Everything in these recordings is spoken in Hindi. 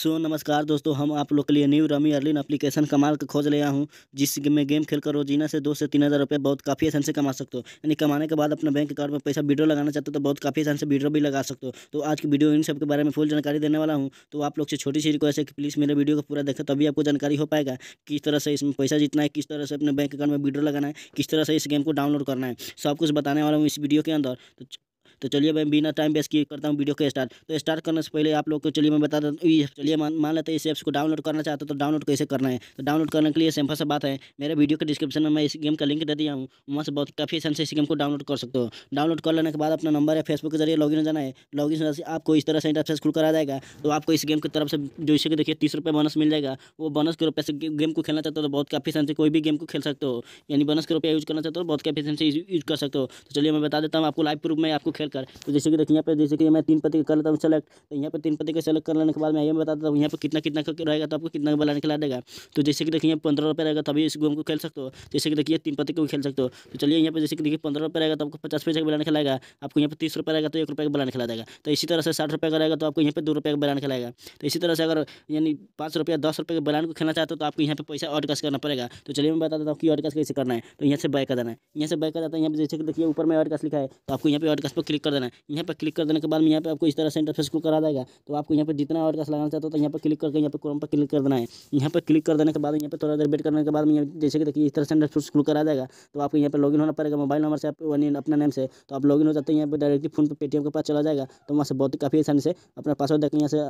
सो नमस्कार दोस्तों हम आप लोग के लिए न्यू रमी अर्लिन एप्लीकेशन कमाल का खोज लिया हूँ जिस में गेम खेल कर रोजीना से दो से तीन हज़ार रुपये बहुत काफ़ी आसान से कमा सकते हो यानी कमाने के बाद अपने बैंक अकाउंट में पैसा वीडियो लगाना चाहते हो तो बहुत काफ़ी आसान से वीडियो भी लगा सकते हो तो आज की वीडियो इन सब के बारे में फुल जानकारी देने वाला हूँ तो आप लोग से छोटी सी रिक्वेस्ट है कि प्लीज़ मेरे वीडियो को पूरा देखें तभी आपको जानकारी हो पाएगा किस तरह से इसमें पैसा जीतना है किस तरह से अपने बैंक अकाउंट में वीडियो लगाना है किस तरह से इस गेम को डाउनलोड करना है सब कुछ बताने वाला हूँ इस वीडियो के अंदर तो तो चलिए मैं बिना टाइम वेस्ट किए करता हूँ वीडियो को स्टार्ट तो स्टार्ट करने से पहले आप लोग को चलिए मैं बता दूँ चलिए मान लेते हैं इस ऐप्स को डाउनलोड करना चाहते तो डाउनलोड कैसे करना है तो डाउनलोड करने के लिए सिंपल से बात है मेरे वीडियो के डिस्क्रिप्शन में मैं इस गेम का लिंक दे दिया हूँ वहाँ से बहुत काफ़ी आसान से इस गेम को डाउनलोड कर सकते हो डाउनलोड कर लेने के बाद अपना नंबर है फेसबुक के जरिए लॉगिन हो जाना है इन से आपको इस तरह से इंटरफेस खुल करा जाएगा तो आपको इस गेम की तरफ से जो इसे देखिए तीस रुपये बोनस मिल जाएगा वो बोनस के रुपये से गेम को खेलना चाहते हो तो बहुत काफ़ी आसान से कोई भी गेम को खेल सकते हो यानी बोनस के रुपया यूज़ करना चाहते हो तो बहुत काफ़ी आसान से यूज़ कर सकते हो तो चलिए मैं बता देता हूँ आपको लाइव प्रूफ में आपको खेल कर तो जैसे कि देखिए यहाँ पे जैसे कि मैं तीन पति का कर लेता हूँ सेलेक्ट तो यहाँ पर तीन पति का सेलेक्ट कर लेने के बाद मैं ये बताता हूँ यहाँ पर कितना कितना रहेगा तो आपको कितना बला निकला देगा तो जैसे कि देखिए पंद्रह रुपये रहेगा तभी इस गेम को खेल सकते हो जैसे कि देखिए तीन पति को खेल सकते हो तो चलिए यहाँ पर जैसे कि देखिए पंद्रह रुपये रहेगा तो आपको पचास पैसे का बलान खिलाएगा आपको यहाँ पर तीस रुपये रहेगा तो एक रुपये का बलान खिला देगा तो इसी तरह से साठ रुपये का रहेगा तो आपको यहाँ पर दो रुपये का बलान खिलाएगा तो इसी तरह से अगर यानी पाँच रुपये दस रुपये के बलान को खेलना चाहते हो तो आपको यहाँ पर पैसा ऑडकास्ट करना पड़ेगा तो चलिए मैं बता देता हूँ कि ऑडकास्ट कैसे करना है तो यहाँ से बैक कर देना है यहाँ से बैक कर देता है यहाँ पर जैसे कि देखिए ऊपर में ऑडकास्ट लिखा है तो आपको यहाँ पर पे ऑडकास्ट पर क्लिक क्लिक कर देना है यहाँ पर क्लिक कर देने के बाद में यहाँ पर आपको इस तरह से इंटरफेस को करा देगा तो आपको यहाँ पर जितना और कैसे लगाना चाहते हो तो यहाँ पर क्लिक करके यहाँ पर क्रोम पर क्लिक कर देना है यहाँ पर क्लिक कर देने के बाद यहाँ पर थोड़ा देर वेट करने के बाद में जैसे कि देखिए इस तरह से इंटरफेस को करा देगा तो आपको यहाँ पर लॉग होना पड़ेगा मोबाइल नंबर से आप अपना नेम से तो आप लॉग हो जाते हैं यहाँ पर डायरेक्टली फोन पर पेटीएम के पास चला जाएगा तो वहाँ से बहुत ही काफ़ी आसानी से अपना पासवर्ड देखें यहाँ से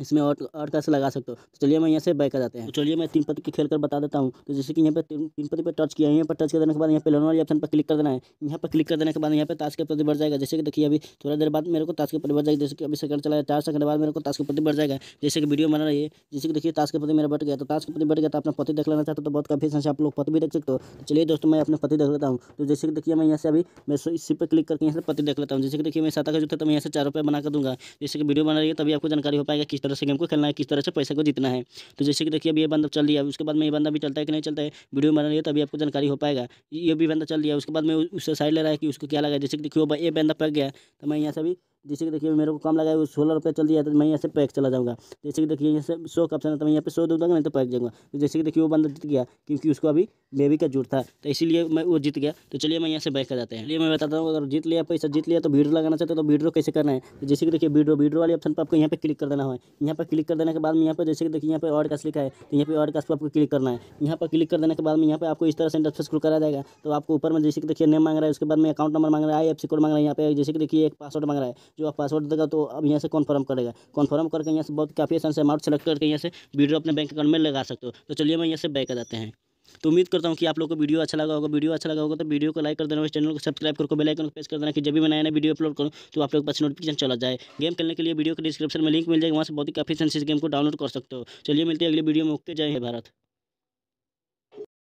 इसमें और और कैसे लगा सकते हो तो चलिए मैं यहाँ से बैक आ जाते हैं तो चलिए मैं तीन पत्ती के खेल कर बता देता हूँ तो जैसे कि यहाँ पे तीन पत्ती पर टच किया है यहाँ पर टच कर देने के बाद यहाँ पे लोन वाली ऑप्शन पर क्लिक कर देना है यहाँ पर क्लिक कर देने के बाद यहाँ पे ताश के प्रति बढ़ जाएगा जैसे कि देखिए अभी थोड़ा देर बाद मेरे को ताश के प्रति बढ़ जाएगा जैसे कि अभी सेकंड चला है चार सेकंड बाद मेरे को ताश के प्रति बढ़ जाएगा जैसे कि वीडियो बना रही है जैसे कि देखिए ताश के प्रति मेरा बढ़ गया तो ताश के प्रति बढ़ गया तो अपना पति देख लेना चाहते तो बहुत काफ़ी संख्या आप लोग पति भी देख सकते हो तो चलिए दोस्तों मैं अपने पति देख लेता हूँ तो जैसे कि देखिए मैं यहाँ से अभी मैं इसी पर क्लिक करके यहाँ से पति देख लेता हूँ जैसे कि देखिए मैं सात का जो था तो मैं यहाँ से चार रुपये बना कर दूँगा जैसे कि वीडियो बना रही है तभी आपको जानकारी हो पाएगा किस तरह से गेम को खेलना है किस तरह से पैसे को जीतना है तो जैसे कि देखिए अब ये बंदा चल दिया उसके बाद में ये बंदा भी चलता है कि नहीं चलता है वीडियो बना रही है तभी आपको जानकारी हो पाएगा ये भी बंदा चल दिया उसके बाद में उससे साइड ले रहा है कि उसको क्या लगा जैसे कि देखिए ये बंदा पक गया तो मैं यहाँ से भी जैसे कि देखिए मेरे को कम लगा वो सोलह रुपये चल दिया तो मैं यहाँ से पैक चला जाऊँगा जैसे कि देखिए यहाँ से सौ का ऑप्शन है तो मैं यहाँ पे सौ दे दूँगा नहीं तो पैक जाऊँगा तो जैसे कि देखिए वो बंदा जीत गया क्योंकि उसको अभी बेबी का जूट था तो इसीलिए मैं वो जीत गया तो चलिए मैं यहाँ से बैक कर जाते हैं चलिए मैं बताता हूँ अगर जीत लिया पैसा जीत लिया तो वीडियो लगाना चाहते तो वीडियो कैसे करना है तो जैसे कि देखिए वीडियो वीडियो वाले ऑप्शन पर आपको यहाँ पे क्लिक कर देना है यहाँ पर क्लिक कर देने के बाद में यहाँ पर जैसे कि देखिए यहाँ पर ऑड कास्ट लिखा है तो यहाँ पर ऑड कास्ट पर आपको क्लिक करना है यहाँ पर क्लिक कर देने के बाद में यहाँ पर आपको इस तरह से इंटरफेस स्क्रू करा जाएगा तो आपको ऊपर में जैसे कि देखिए नेम मांग रहा है उसके बाद में अकाउंट नंबर मांग रहा है आई एफ सी कोड मांग रहा है यहाँ पर जैसे कि देखिए एक पासवर्ड मांग रहा है जो आप पासवर्ड देगा तो अब यहाँ से कन्फर्म करेगा कन्फर्म करके यहाँ से बहुत काफ़ी आसान से अमाउंट सेलेक्ट करके यहाँ से वीडियो अपने बैंक अकाउंट में लगा सकते हो तो चलिए मैं यहाँ से बैक जाते हैं तो उम्मीद करता हूँ कि आप लोग को वीडियो अच्छा लगा होगा वीडियो अच्छा लगा होगा तो वीडियो को लाइक कर देना चैनल को सब्सक्राइब करके बेल आइकन को प्रेस कर देना कि जब भी मैं नया नया वीडियो अपलोड करूँ तो आप लोग पास नोटिफिकेशन चला जाए गेम खेलने के लिए वीडियो के डिस्क्रिप्शन में लिंक मिल जाएगा वहाँ से बहुत ही काफ़ी सेंसिस गेम को डाउनलोड कर सकते हो चलिए मिलते हैं अगले वीडियो में ओके जय है भारत